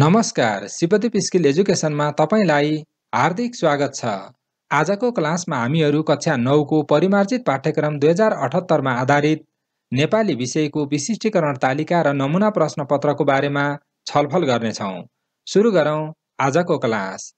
नमस्कार शिवदीप स्किल एजुकेसनमा तपाईँलाई हार्दिक स्वागत छ आजको क्लासमा हामीहरू कक्षा नौको परिमार्जित पाठ्यक्रम दुई हजार अठहत्तरमा आधारित नेपाली विषयको विशिष्टीकरण तालिका र नमुना प्रश्नपत्रको बारेमा छलफल गर्नेछौँ सुरु गरौँ आजको क्लास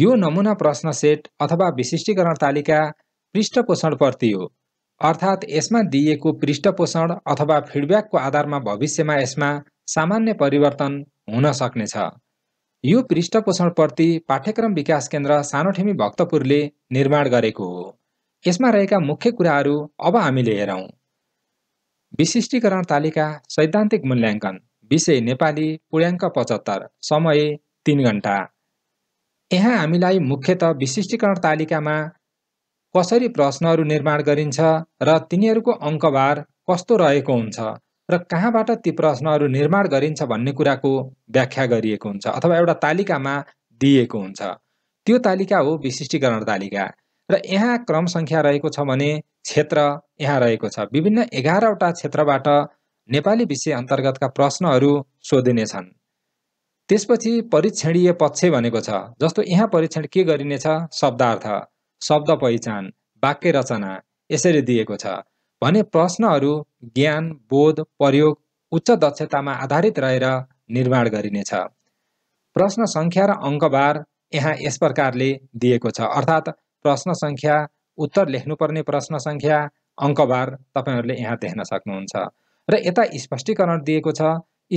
यो नमुना प्रश्न सेट अथवा विशिष्टीकरण तालिका पृष्ठपोषण प्रति हो अर्थात् यसमा दिइएको पृष्ठपोषण अथवा फिडब्याकको आधारमा भविष्यमा यसमा सामान्य परिवर्तन हुन सक्नेछ यो पृष्ठपोषणप्रति पाठ्यक्रम विकास केन्द्र सानोठेमी भक्तपुरले निर्माण गरेको हो यसमा रहेका मुख्य कुराहरू अब हामीले हेरौँ विशिष्टीकरण तालिका सैद्धान्तिक मूल्याङ्कन विषय नेपाली पूर्याङ्क पचहत्तर समय तिन घन्टा यहाँ हामीलाई मुख्यत विशिष्टीकरण तालिकामा कसरी प्रश्नहरू निर्माण गरिन्छ र तिनीहरूको अङ्कभार कस्तो रहेको हुन्छ र कहाँबाट ती प्रश्नहरू निर्माण गरिन्छ भन्ने कुराको व्याख्या गरिएको हुन्छ अथवा एउटा तालिकामा दिइएको हुन्छ त्यो तालिका हो विशिष्टीकरण तालिका र यहाँ क्रम सङ्ख्या रहेको छ भने क्षेत्र यहाँ रहेको छ विभिन्न एघारवटा क्षेत्रबाट नेपाली विषय अन्तर्गतका प्रश्नहरू सोधिनेछन् त्यसपछि परीक्षणीय पक्ष भनेको छ जस्तो यहाँ परीक्षण के गरिनेछ शब्दार्थ शब्द पहिचान वाक्य रचना यसरी दिएको छ भने प्रश्नहरू ज्ञान बोध प्रयोग उच्च दक्षतामा आधारित रहेर निर्माण गरिनेछ प्रश्न सङ्ख्या र अङ्कबार यहाँ यस प्रकारले दिएको छ अर्थात् प्रश्न सङ्ख्या उत्तर लेख्नुपर्ने प्रश्न सङ्ख्या अङ्कबार तपाईँहरूले यहाँ देख्न सक्नुहुन्छ र यता स्पष्टीकरण दिएको छ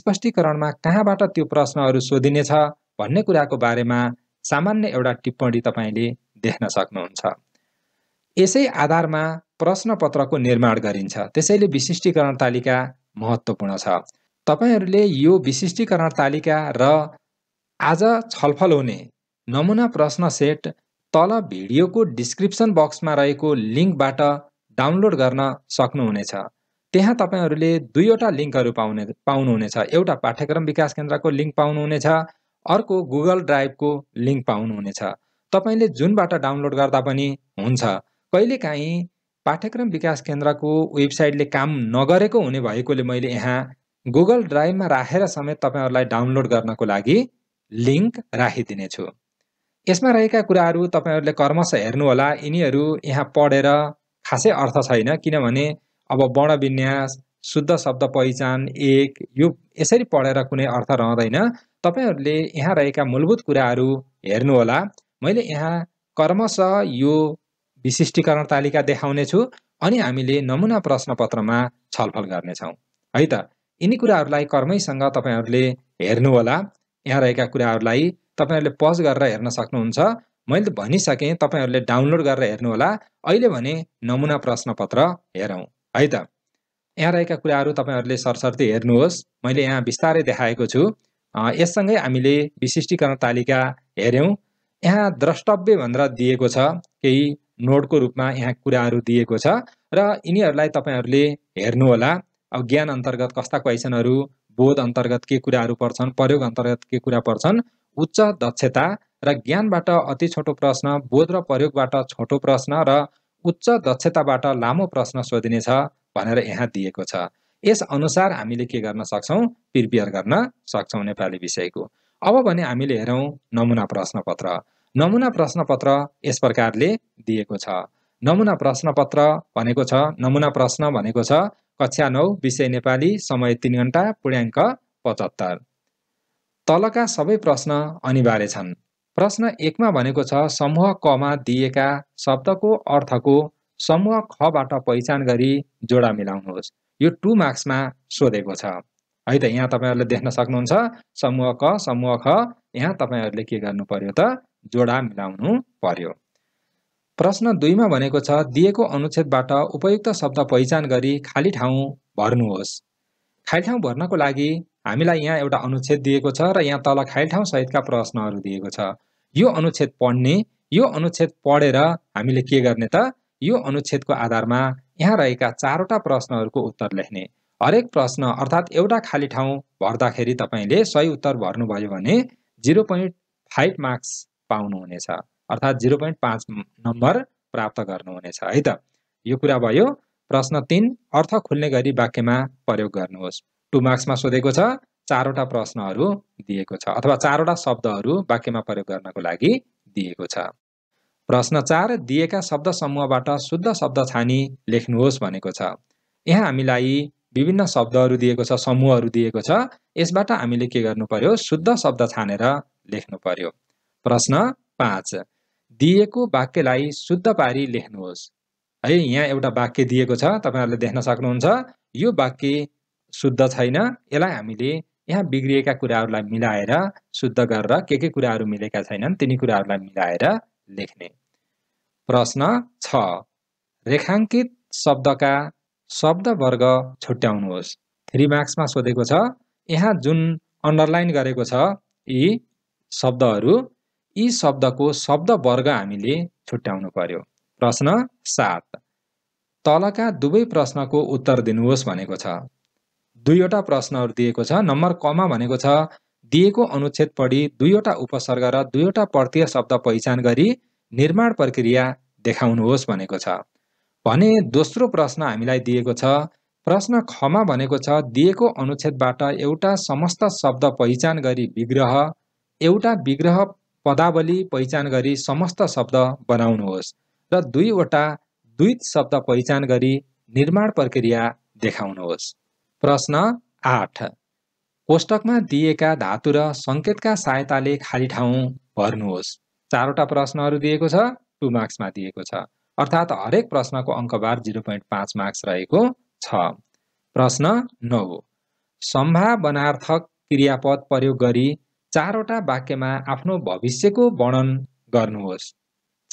स्पष्टीकरणमा कहाँबाट त्यो प्रश्नहरू सोधिनेछ भन्ने कुराको बारेमा सामान्य एउटा टिप्पणी तपाईँले देख्न सक्नुहुन्छ यसै आधारमा प्रश्नपत्रको निर्माण गरिन्छ त्यसैले विशिष्टीकरण तालिका महत्त्वपूर्ण छ तपाईँहरूले यो विशिष्टीकरण तालिका र आज छलफल हुने नमुना प्रश्न सेट तल भिडियोको डिस्क्रिप्सन बक्समा रहेको लिङ्कबाट डाउनलोड गर्न सक्नुहुनेछ त्यहाँ तपाईँहरूले दुईवटा लिङ्कहरू पाउने पाउनुहुनेछ एउटा पाठ्यक्रम विकास केन्द्रको लिङ्क पाउनुहुनेछ अर्को गुगल ड्राइभको लिङ्क पाउनुहुनेछ तपाईँले जुनबाट डाउनलोड गर्दा पनि हुन्छ कहिलेकाहीँ पाठ्यक्रम विकास केन्द्रको वेबसाइटले काम नगरेको हुने भएकोले मैले यहाँ गुगल ड्राइभमा राखेर समेत तपाईँहरूलाई डाउनलोड गर्नको लागि लिङ्क राखिदिनेछु यसमा रहेका कुराहरू तपाईँहरूले कर्मश हेर्नुहोला यिनीहरू यहाँ पढेर खासै अर्थ छैन किनभने अब वर्णविन्यास शुद्ध शब्द पहिचान एक यो यसरी पढेर कुनै अर्थ रहँदैन तपाईँहरूले यहाँ रहेका मूलभूत कुराहरू हेर्नुहोला मैले यहाँ कर्मश यो विशिष्टीकरण तालिका देखाउनेछु अनि हामीले नमुना प्रश्नपत्रमा छलफल गर्नेछौँ है त यिनी कुराहरूलाई कर्मैसँग तपाईँहरूले हेर्नुहोला यहाँ रहेका कुराहरूलाई तपाईँहरूले पज गरेर हेर्न सक्नुहुन्छ मैले भनिसकेँ तपाईँहरूले डाउनलोड गरेर हेर्नुहोला अहिले भने नमुना प्रश्नपत्र हेरौँ है त यहाँ रहेका कुराहरू तपाईँहरूले सरसर्ती हेर्नुहोस् मैले यहाँ बिस्तारै देखाएको छु यससँगै हामीले विशिष्टीकरण तालिका हेऱ्यौँ यहाँ द्रष्टव्य भनेर दिएको छ केही नोटको रूपमा यहाँ कुराहरू दिएको छ र यिनीहरूलाई तपाईँहरूले हेर्नुहोला अब ज्ञान अन्तर्गत कस्ता क्वेसनहरू बोध अन्तर्गत के कुराहरू पर्छन् प्रयोग अन्तर्गत के कुरा पर्छन् उच्च दक्षता र ज्ञानबाट अति छोटो प्रश्न बोध र प्रयोगबाट छोटो प्रश्न र उच्च दक्षताबाट लामो प्रश्न सोधिनेछ भनेर यहाँ दिएको छ यस अनुसार हामीले के गर्न सक्छौँ प्रिपेयर गर्न सक्छौँ नेपाली विषयको अब भने हामीले हेरौँ नमुना प्रश्नपत्र नमुना प्रश्नपत्र यस प्रकारले दिएको छ नमुना प्रश्नपत्र भनेको छ नमुना प्रश्न भनेको छ कक्षा नौ विषय नेपाली समय तिन घन्टा पूर्णाङ्क पचहत्तर तलका सबै प्रश्न अनिवार्य छन् प्रश्न एकमा भनेको छ समूह कमा दिएका शब्दको अर्थको समूह खबाट पहिचान गरी जोडा मिलाउनुहोस् यो टु मार्क्समा सोधेको छ है त यहाँ तपाईँहरूले देख्न सक्नुहुन्छ समूह क समूह ख यहाँ तपाईँहरूले के गर्नु पर्यो त जोडा मिलाउनु पर्यो प्रश्न दुईमा भनेको छ दिएको अनुच्छेदबाट उपयुक्त शब्द पहिचान गरी खाली ठाउँ भर्नुहोस् खाली ठाउँ भर्नको लागि हामीलाई यहाँ एउटा अनुच्छेद दिएको छ र यहाँ तल खाली ठाउँ सहितका प्रश्नहरू दिएको छ यो अनुच्छेद पढ्ने यो अनुच्छेद पढेर हामीले के गर्ने त यो अनुच्छेदको आधारमा यहाँ रहेका चारवटा प्रश्नहरूको उत्तर लेख्ने हरेक प्रश्न अर्थात् एउटा खाली ठाउँ भर्दाखेरि तपाईँले सही उत्तर भर्नुभयो भने जिरो पोइन्ट फाइभ मार्क्स पाउनुहुनेछ अर्थात् जिरो पोइन्ट पाँच नम्बर प्राप्त गर्नुहुनेछ है त यो कुरा भयो प्रश्न तिन अर्थ खुल्ने गरी वाक्यमा प्रयोग गर्नुहोस् टु मार्क्समा सोधेको छ चारवटा प्रश्नहरू दिएको छ अथवा चारवटा शब्दहरू वाक्यमा प्रयोग गर्नको लागि दिएको छ प्रश्न चार दिएका शब्द समूहबाट शुद्ध शब्द छानी लेख्नुहोस् भनेको छ यहाँ हामीलाई विभिन्न शब्दहरू दिएको छ समूहहरू दिएको छ यसबाट हामीले के गर्नु पर्यो शुद्ध शब्द छानेर लेख्नु पर्यो प्रश्न पाँच दिएको वाक्यलाई शुद्ध पारी लेख्नुहोस् है यहाँ एउटा वाक्य दिएको छ तपाईँहरूले देख्न सक्नुहुन्छ यो वाक्य शुद्ध छैन यसलाई हामीले यहाँ बिग्रिएका कुराहरूलाई मिलाएर शुद्ध गरेर के के कुराहरू मिलेका छैनन् तिनी कुराहरूलाई मिलाएर लेख्ने प्रश्न छ रेखाङ्कित शब्दका शब्द वर्ग छुट्याउनुहोस् थ्री मार्क्समा सोधेको छ यहाँ जुन अन्डरलाइन गरेको छ यी शब्दहरू यी शब्दको शब्द वर्ग हामीले छुट्याउनु पर्यो प्रश्न सात तलका दुवै प्रश्नको उत्तर दिनुहोस् भनेको छ दुईवटा प्रश्नहरू दिएको छ नम्बर कमा भनेको छ दिएको अनुच्छेद पढी दुईवटा उपसर्ग र दुईवटा प्रत्यय शब्द पहिचान गरी निर्माण प्रक्रिया देखाउनुहोस् भनेको छ भने दोस्रो प्रश्न हामीलाई दिएको छ प्रश्न खमा भनेको छ दिएको अनुच्छेदबाट एउटा समस्त शब्द पहिचान गरी विग्रह एउटा विग्रह पदावली पहिचान गरी समस्त शब्द बनाउनुहोस् र दुईवटा द्वित शब्द पहिचान गरी निर्माण प्रक्रिया देखाउनुहोस् प्रश्न आठ कोष्टकमा दिएका धातु र सङ्केतका सहायताले खाली ठाउँ भर्नुहोस् चारवटा प्रश्नहरू दिएको छ टु मार्क्समा दिएको छ अर्थात् हरेक प्रश्नको अङ्कबार जिरो पोइन्ट पाँच मार्क्स रहेको छ प्रश्न नौ सम्भावनार्थक क्रियापद प्रयोग गरी चारवटा वाक्यमा आफ्नो भविष्यको वर्णन गर्नुहोस्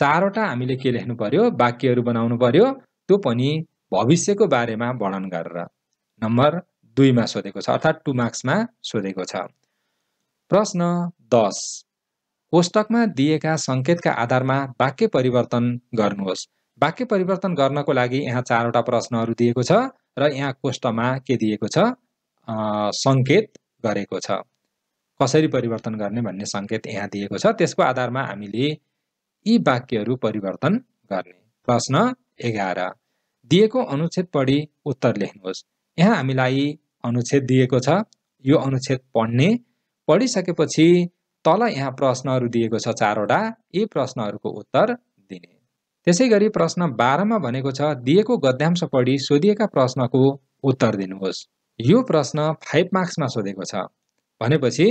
चारवटा हामीले के लेख्नु पर्यो वाक्यहरू बनाउनु पर्यो त्यो पनि भविष्यको बारेमा वर्णन गरेर नम्बर दुईमा सोधेको छ अर्थात् टु मार्क्समा सोधेको छ प्रश्न दस कोष्टकमा दिएका सङ्केतका आधारमा वाक्य परिवर्तन गर्नुहोस् वाक्य परिवर्तन गर्नको लागि यहाँ चारवटा प्रश्नहरू दिएको छ र यहाँ कोष्टमा के दिएको छ सङ्केत गरेको छ कसरी परिवर्तन गर्ने भन्ने सङ्केत यहाँ दिएको छ त्यसको आधारमा हामीले यी वाक्यहरू परिवर्तन गर्ने प्रश्न एघार दिएको अनुच्छेद पढी उत्तर लेख्नुहोस् यहाँ हामीलाई अनुच्छेद दिएको छ यो अनुच्छेद पढ्ने पढिसकेपछि तल यहाँ प्रश्नहरू दिएको छ चारवटा यी प्रश्नहरूको उत्तर दिने त्यसै गरी प्रश्न बाह्रमा भनेको छ दिएको गद्यांश पढी सोधिएका प्रश्नको उत्तर दिनुहोस् यो प्रश्न फाइभ मार्क्समा सोधेको छ भनेपछि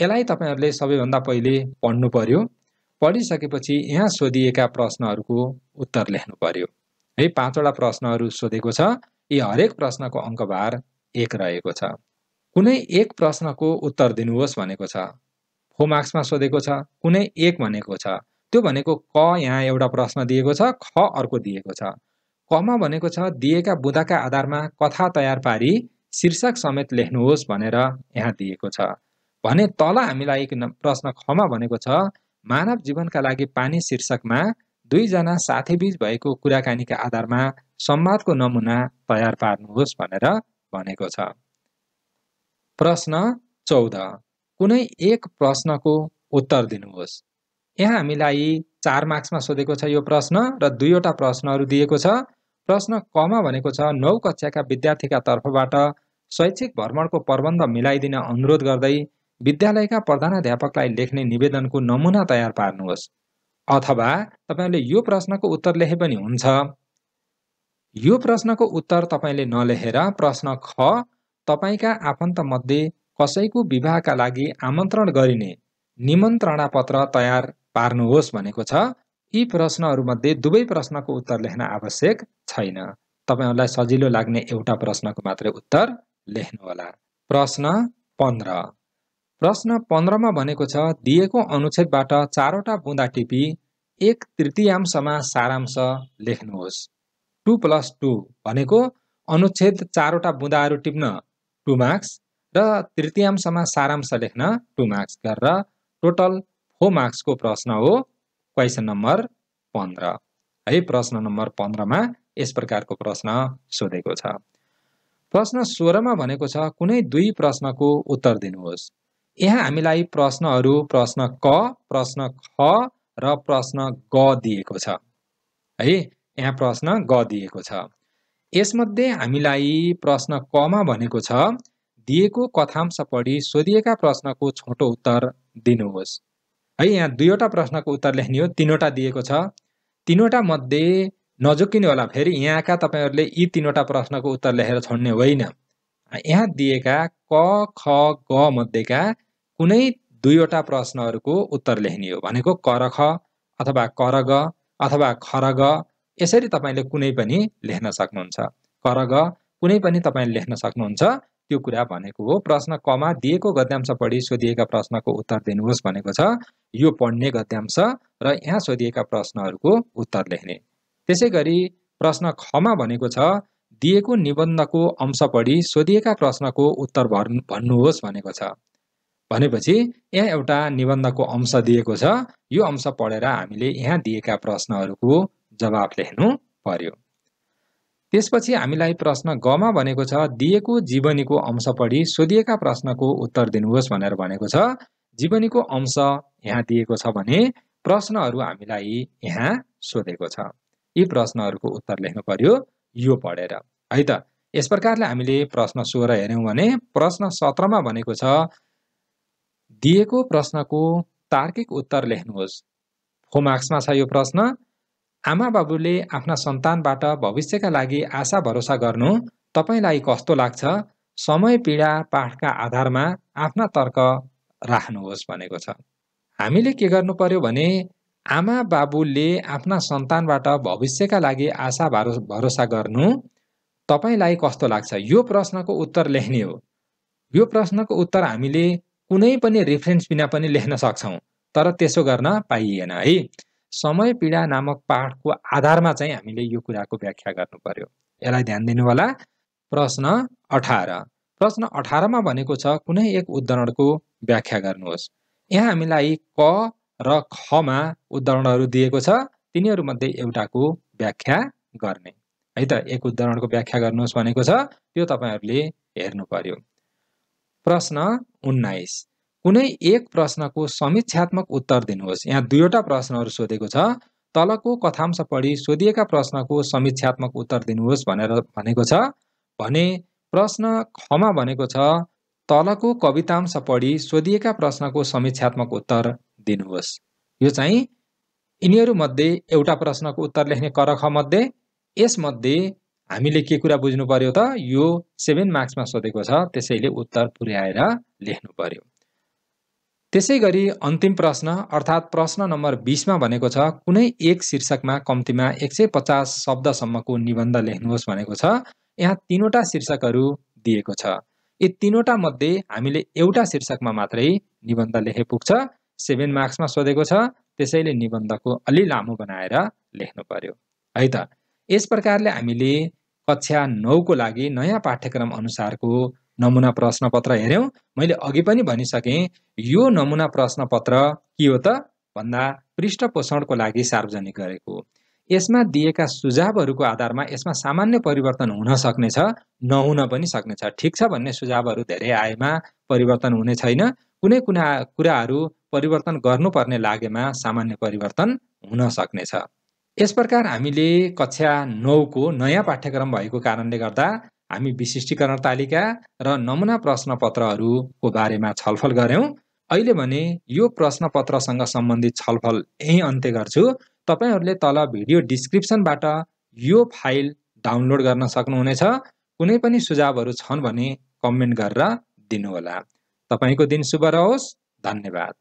यसलाई तपाईँहरूले सबैभन्दा पहिले पढ्नु पर्यो पढिसकेपछि यहाँ सोधिएका प्रश्नहरूको उत्तर लेख्नु पर्यो है पाँचवटा प्रश्नहरू सोधेको छ यी हरेक प्रश्नको अङ्कभार एक रहेको छ कुनै एक प्रश्नको उत्तर दिनुहोस् भनेको छ फोर मार्क्समा सोधेको छ कुनै एक भनेको छ त्यो भनेको क यहाँ एउटा प्रश्न दिएको छ ख अर्को दिएको छ कमा भनेको छ दिएका बुदाका आधारमा कथा तयार पारी शीर्षक समेत लेख्नुहोस् भनेर यहाँ दिएको छ भने तल हामीलाई प्रश्न खमा भनेको छ मानव जीवनका लागि पानी शीर्षकमा दुईजना साथीबीच भएको कुराकानीका आधारमा संवादको नमुना तयार पार्नुहोस् भनेर भनेको छ प्रश्न चौध कुनै एक प्रश्नको उत्तर दिनुहोस् यहाँ हामीलाई चार मार्क्समा सोधेको छ यो प्रश्न र दुईवटा प्रश्नहरू दिएको छ प्रश्न कमा भनेको छ नौ कक्षाका विद्यार्थीका तर्फबाट शैक्षिक भ्रमणको प्रबन्ध मिलाइदिन अनुरोध गर्दै विद्यालयका प्रधानाध्यापकलाई लेख्ने निवेदनको नमुना तयार पार्नुहोस् अथवा तपाईँले यो प्रश्नको उत्तर लेखे पनि हुन्छ यो प्रश्नको उत्तर तपाईँले नलेखेर प्रश्न ख तपाईँका आफन्तमध्ये कसैको विवाहका लागि आमन्त्रण गरिने निमन्त्रणा पत्र तयार पार्नुहोस् भनेको छ यी प्रश्नहरूमध्ये दुवै प्रश्नको उत्तर लेख्न आवश्यक छैन तपाईँहरूलाई सजिलो लाग्ने एउटा प्रश्नको मात्रै उत्तर लेख्नुहोला प्रश्न पन्ध्र प्रश्न पन्ध्रमा भनेको छ दिएको अनुच्छेदबाट चारवटा बुँदा टिपी एक तृतीयांशमा सारांश लेख्नुहोस् टु प्लस टू भनेको अनुच्छेद चारवटा बुँदाहरू टिप्न टु मार्क्स र तृतीयांशमा सारांश लेख्न टु मार्क्स गरेर टोटल फोर मार्क्सको प्रश्न हो क्वेसन नम्बर पन्ध्र है प्रश्न नम्बर पन्ध्रमा यस प्रकारको प्रश्न सोधेको छ प्रश्न सोह्रमा भनेको छ कुनै दुई प्रश्नको उत्तर दिनुहोस् यहाँ हामीलाई प्रश्नहरू प्रश्न क प्रश्न ख र प्रश्न ग दिएको छ है यहाँ प्रश्न ग दिएको छ यसमध्ये हामीलाई प्रश्न कमा भनेको छ दिएको कथांश पढी सोधिएका प्रश्नको छोटो उत्तर दिनुहोस् है यहाँ दुईवटा प्रश्नको उत्तर लेख्ने हो तिनवटा दिएको छ तिनवटा मध्ये नझुक्किनु होला फेरि यहाँका तपाईँहरूले यी तिनवटा प्रश्नको उत्तर लेखेर छोड्ने होइन यहाँ दिएका क ख ग मध्येका कुनै दुईवटा प्रश्नहरूको उत्तर लेख्ने हो भनेको करख अथवा कर ग अथवा खर ग यसरी तपाईँले कुनै पनि लेख्न सक्नुहुन्छ करग कुनै पनि तपाईँले लेख्न सक्नुहुन्छ त्यो कुरा भनेको हो प्रश्न कमा दिएको गद्यांश पढी सोधिएका प्रश्नको उत्तर दिनुहोस् भनेको छ यो पढ्ने गद्यांश र यहाँ सोधिएका प्रश्नहरूको उत्तर लेख्ने त्यसै गरी प्रश्न खमा भनेको छ दिएको निबन्धको अंश पढी सोधिएका प्रश्नको उत्तर भर भन्नुहोस् भनेको छ भनेपछि यहाँ एउटा निबन्धको अंश दिएको छ यो अंश पढेर हामीले यहाँ दिएका प्रश्नहरूको जवाफ लेख्नु पर्यो त्यसपछि हामीलाई प्रश्न गमा भनेको छ दिएको जीवनीको अंश पढी सोधिएका प्रश्नको उत्तर दिनुहोस् भनेर भनेको छ जीवनीको अंश यहाँ दिएको छ भने प्रश्नहरू हामीलाई यहाँ सोधेको छ यी प्रश्नहरूको उत्तर लेख्नु पर्यो यो पढेर है त यस प्रकारले हामीले प्रश्न सोह्र हेऱ्यौँ भने प्रश्न सत्रमा भनेको छ दिएको प्रश्नको तार्किक उत्तर लेख्नुहोस् फो मार्क्समा छ यो प्रश्न आमा बाबुले आफ्ना सन्तानबाट भविष्यका लागि आशा भरोसा गर्नु तपाईँलाई कस्तो लाग्छ समय पीडा पाठका आधारमा आफ्ना तर्क राख्नुहोस् भनेको छ हामीले के गर्नु पर्यो भने आमा बाबुले आफ्ना सन्तानबाट भविष्यका लागि आशा भरो भरोसा गर्नु तपाईँलाई कस्तो लाग्छ यो प्रश्नको उत्तर लेख्ने हो यो प्रश्नको उत्तर हामीले कुनै पनि रेफरेन्स बिना पनि लेख्न सक्छौँ तर त्यसो गर्न पाइएन है समय पीडा नामक पाठको आधारमा चाहिँ हामीले यो कुराको व्याख्या गर्नु पर्यो यसलाई ध्यान दिनु होला प्रश्न अठार प्रश्न अठारमा भनेको छ कुनै एक उदाहरणको व्याख्या गर्नुहोस् यहाँ हामीलाई क र खमा उदाहरणहरू दिएको छ तिनीहरूमध्ये एउटाको व्याख्या गर्ने है त एक उदाहरणको व्याख्या गर्नुहोस् भनेको छ त्यो तपाईँहरूले हेर्नु पर्यो प्रश्न उन्नाइस कुनै एक प्रश्नको समीक्षात्मक उत्तर दिनुहोस् यहाँ दुईवटा प्रश्नहरू सोधेको छ तलको कथांश पढी सोधिएका प्रश्नको समीक्षात्मक उत्तर दिनुहोस् भनेर भनेको छ भने प्रश्न खमा भनेको छ तलको कवितांश पढी सोधिएका प्रश्नको समीक्षात्मक उत्तर दिनुहोस् यो चाहिँ यिनीहरूमध्ये एउटा प्रश्नको उत्तर लेख्ने करखमध्ये यसमध्ये हामीले के कुरा बुझ्नु पर्यो त यो सेभेन मार्क्समा सोधेको छ त्यसैले उत्तर पुर्याएर लेख्नु पर्यो त्यसै गरी अन्तिम प्रश्न अर्थात् प्रश्न नम्बर बिसमा भनेको छ कुनै एक शीर्षकमा कम्तीमा एक सय पचास शब्दसम्मको निबन्ध लेख्नुहोस् भनेको छ यहाँ तिनवटा शीर्षकहरू दिएको छ यी तिनवटा मध्ये हामीले एउटा शीर्षकमा मात्रै निबन्ध लेखे पुग्छ सेभेन मार्क्समा सोधेको छ त्यसैले निबन्धको अलि लामो बनाएर लेख्नु पर्यो है त यस प्रकारले हामीले कक्षा नौको लागि नयाँ पाठ्यक्रम अनुसारको नमुना प्रश्नपत्र हेऱ्यौँ मैले अघि पनि भनिसकेँ यो नमुना प्रश्नपत्र के हो त भन्दा पृष्ठपोषणको लागि सार्वजनिक गरेको यसमा दिएका सुझावहरूको आधारमा यसमा सामान्य परिवर्तन हुन सक्नेछ नहुन पनि सक्नेछ ठिक छ भन्ने सुझावहरू धेरै आएमा परिवर्तन हुने छैन कुनै कुना कुराहरू परिवर्तन गर्नुपर्ने लागेमा सामान्य परिवर्तन हुन सक्नेछ यस प्रकार हामीले कक्षा नौको नयाँ पाठ्यक्रम भएको कारणले गर्दा हामी विशिष्टीकरण तालिका र नमुना प्रश्नपत्रहरूको बारेमा छलफल गऱ्यौँ अहिले भने यो प्रश्नपत्रसँग सम्बन्धित छलफल यहीँ अन्त्य गर्छु तपाईँहरूले तल भिडियो डिस्क्रिप्सनबाट यो फाइल डाउनलोड गर्न सक्नुहुनेछ कुनै पनि सुझावहरू छन् भने कमेन्ट गरेर दिनुहोला तपाईँको दिन शुभ रहोस् धन्यवाद